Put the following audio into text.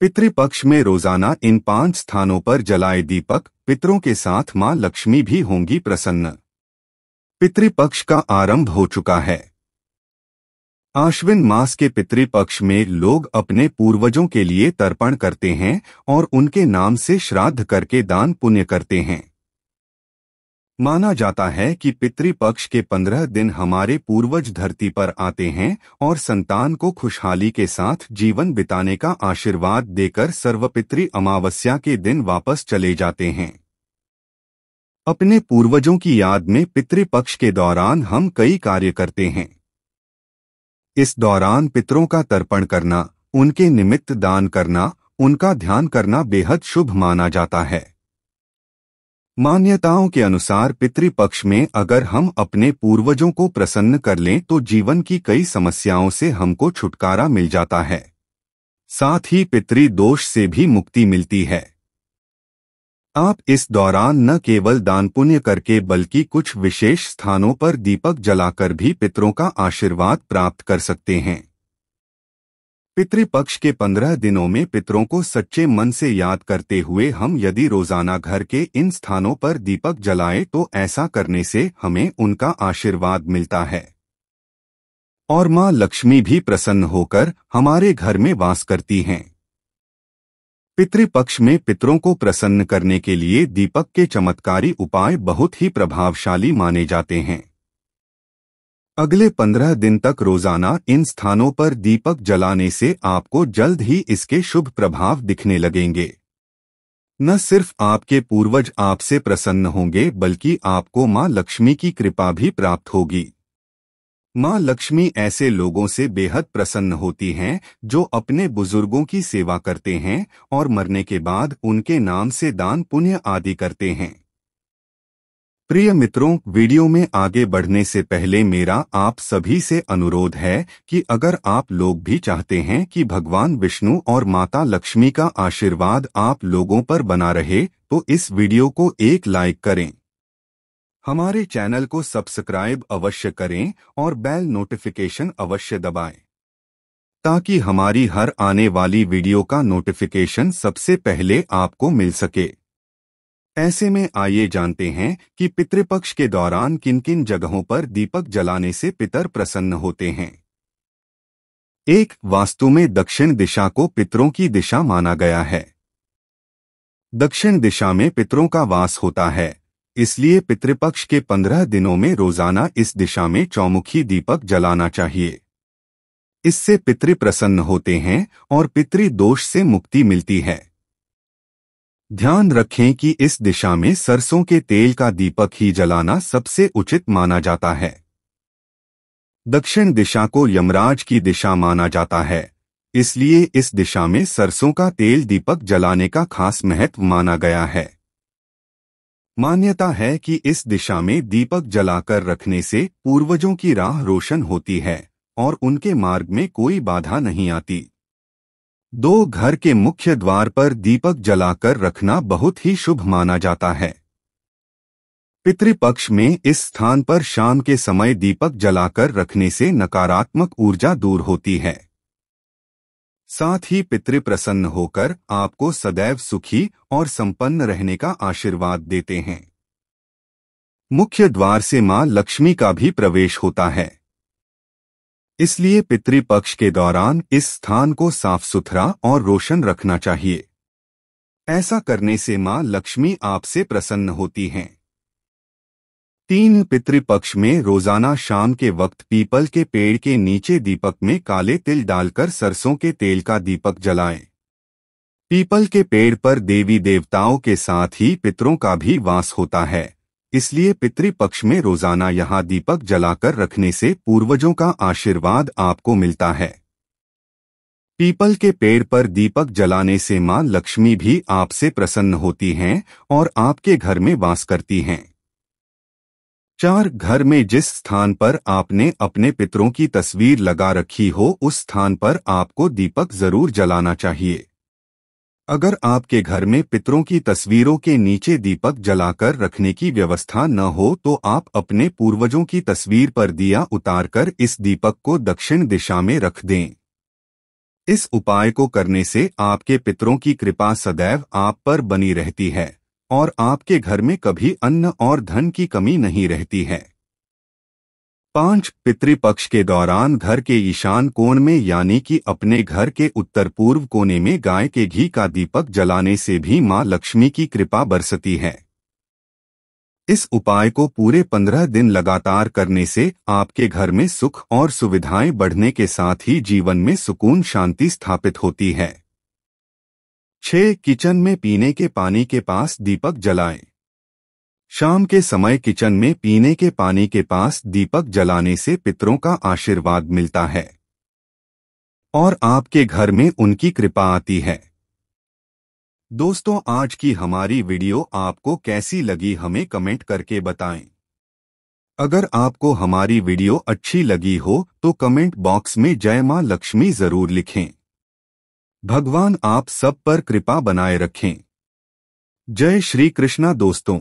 पितृपक्ष में रोजाना इन पांच स्थानों पर जलाए दीपक पितरों के साथ मां लक्ष्मी भी होंगी प्रसन्न पितृपक्ष का आरंभ हो चुका है आश्विन मास के पितृपक्ष में लोग अपने पूर्वजों के लिए तर्पण करते हैं और उनके नाम से श्राद्ध करके दान पुण्य करते हैं माना जाता है कि पितृपक्ष के पंद्रह दिन हमारे पूर्वज धरती पर आते हैं और संतान को खुशहाली के साथ जीवन बिताने का आशीर्वाद देकर सर्वपितृ अमावस्या के दिन वापस चले जाते हैं अपने पूर्वजों की याद में पितृपक्ष के दौरान हम कई कार्य करते हैं इस दौरान पितरों का तर्पण करना उनके निमित्त दान करना उनका ध्यान करना बेहद शुभ माना जाता है मान्यताओं के अनुसार पितृपक्ष में अगर हम अपने पूर्वजों को प्रसन्न कर लें तो जीवन की कई समस्याओं से हमको छुटकारा मिल जाता है साथ ही पितृ दोष से भी मुक्ति मिलती है आप इस दौरान न केवल दान पुण्य करके बल्कि कुछ विशेष स्थानों पर दीपक जलाकर भी पितरों का आशीर्वाद प्राप्त कर सकते हैं पितृपक्ष के पंद्रह दिनों में पितरों को सच्चे मन से याद करते हुए हम यदि रोजाना घर के इन स्थानों पर दीपक जलाएं तो ऐसा करने से हमें उनका आशीर्वाद मिलता है और माँ लक्ष्मी भी प्रसन्न होकर हमारे घर में वास करती हैं पितृपक्ष में पितरों को प्रसन्न करने के लिए दीपक के चमत्कारी उपाय बहुत ही प्रभावशाली माने जाते हैं अगले पंद्रह दिन तक रोजाना इन स्थानों पर दीपक जलाने से आपको जल्द ही इसके शुभ प्रभाव दिखने लगेंगे न सिर्फ आपके पूर्वज आपसे प्रसन्न होंगे बल्कि आपको मां लक्ष्मी की कृपा भी प्राप्त होगी मां लक्ष्मी ऐसे लोगों से बेहद प्रसन्न होती हैं जो अपने बुजुर्गों की सेवा करते हैं और मरने के बाद उनके नाम से दान पुण्य आदि करते हैं प्रिय मित्रों वीडियो में आगे बढ़ने से पहले मेरा आप सभी से अनुरोध है कि अगर आप लोग भी चाहते हैं कि भगवान विष्णु और माता लक्ष्मी का आशीर्वाद आप लोगों पर बना रहे तो इस वीडियो को एक लाइक करें हमारे चैनल को सब्सक्राइब अवश्य करें और बेल नोटिफिकेशन अवश्य दबाएं ताकि हमारी हर आने वाली वीडियो का नोटिफिकेशन सबसे पहले आपको मिल सके ऐसे में आइए जानते हैं कि पितृपक्ष के दौरान किन किन जगहों पर दीपक जलाने से पितर प्रसन्न होते हैं एक वास्तु में दक्षिण दिशा को पितरों की दिशा माना गया है दक्षिण दिशा में पितरों का वास होता है इसलिए पितृपक्ष के पंद्रह दिनों में रोजाना इस दिशा में चौमुखी दीपक जलाना चाहिए इससे पितृ प्रसन्न होते हैं और पितृ दोष से मुक्ति मिलती है ध्यान रखें कि इस दिशा में सरसों के तेल का दीपक ही जलाना सबसे उचित माना जाता है दक्षिण दिशा को यमराज की दिशा माना जाता है इसलिए इस दिशा में सरसों का तेल दीपक जलाने का खास महत्व माना गया है मान्यता है कि इस दिशा में दीपक जलाकर रखने से पूर्वजों की राह रोशन होती है और उनके मार्ग में कोई बाधा नहीं आती दो घर के मुख्य द्वार पर दीपक जलाकर रखना बहुत ही शुभ माना जाता है पितृपक्ष में इस स्थान पर शाम के समय दीपक जलाकर रखने से नकारात्मक ऊर्जा दूर होती है साथ ही पितृ प्रसन्न होकर आपको सदैव सुखी और संपन्न रहने का आशीर्वाद देते हैं मुख्य द्वार से मां लक्ष्मी का भी प्रवेश होता है इसलिए पितृपक्ष के दौरान इस स्थान को साफ सुथरा और रोशन रखना चाहिए ऐसा करने से मां लक्ष्मी आपसे प्रसन्न होती हैं तीन पितृपक्ष में रोजाना शाम के वक्त पीपल के पेड़ के नीचे दीपक में काले तिल डालकर सरसों के तेल का दीपक जलाएं। पीपल के पेड़ पर देवी देवताओं के साथ ही पितरों का भी वास होता है इसलिए पितृपक्ष में रोजाना यहाँ दीपक जलाकर रखने से पूर्वजों का आशीर्वाद आपको मिलता है पीपल के पेड़ पर दीपक जलाने से मां लक्ष्मी भी आपसे प्रसन्न होती हैं और आपके घर में वास करती हैं चार घर में जिस स्थान पर आपने अपने पितरों की तस्वीर लगा रखी हो उस स्थान पर आपको दीपक जरूर जलाना चाहिए अगर आपके घर में पितरों की तस्वीरों के नीचे दीपक जलाकर रखने की व्यवस्था न हो तो आप अपने पूर्वजों की तस्वीर पर दिया उतारकर इस दीपक को दक्षिण दिशा में रख दें इस उपाय को करने से आपके पितरों की कृपा सदैव आप पर बनी रहती है और आपके घर में कभी अन्न और धन की कमी नहीं रहती है पांच पितृपक्ष के दौरान घर के ईशान कोण में यानी कि अपने घर के उत्तर पूर्व कोने में गाय के घी का दीपक जलाने से भी मां लक्ष्मी की कृपा बरसती है इस उपाय को पूरे पंद्रह दिन लगातार करने से आपके घर में सुख और सुविधाएं बढ़ने के साथ ही जीवन में सुकून शांति स्थापित होती है छह किचन में पीने के पानी के पास दीपक जलाएं शाम के समय किचन में पीने के पानी के पास दीपक जलाने से पितरों का आशीर्वाद मिलता है और आपके घर में उनकी कृपा आती है दोस्तों आज की हमारी वीडियो आपको कैसी लगी हमें कमेंट करके बताएं। अगर आपको हमारी वीडियो अच्छी लगी हो तो कमेंट बॉक्स में जय मां लक्ष्मी जरूर लिखें भगवान आप सब पर कृपा बनाए रखें जय श्री कृष्णा दोस्तों